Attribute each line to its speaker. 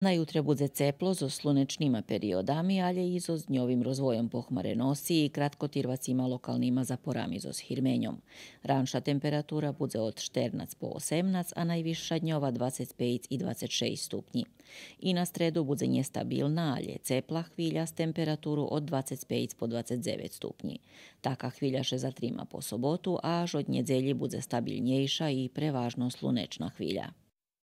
Speaker 1: Najutre bude ceplo zo slunečnima periodami, ali i zo dnjovim rozvojom pohmare nosi i kratkotirvacima lokalnima zaporami zo shirmenjom. Ranša temperatura bude od 14 po 18, a najviša dňova 25 i 26 stupnji. I na stredu bude nestabilna, ali je cepla hvilja s temperaturu od 25 po 29 stupnji. Taka hvilja še zatrima po sobotu, a až od njedzelji bude stabilnjejša i prevažno slunečna hvilja.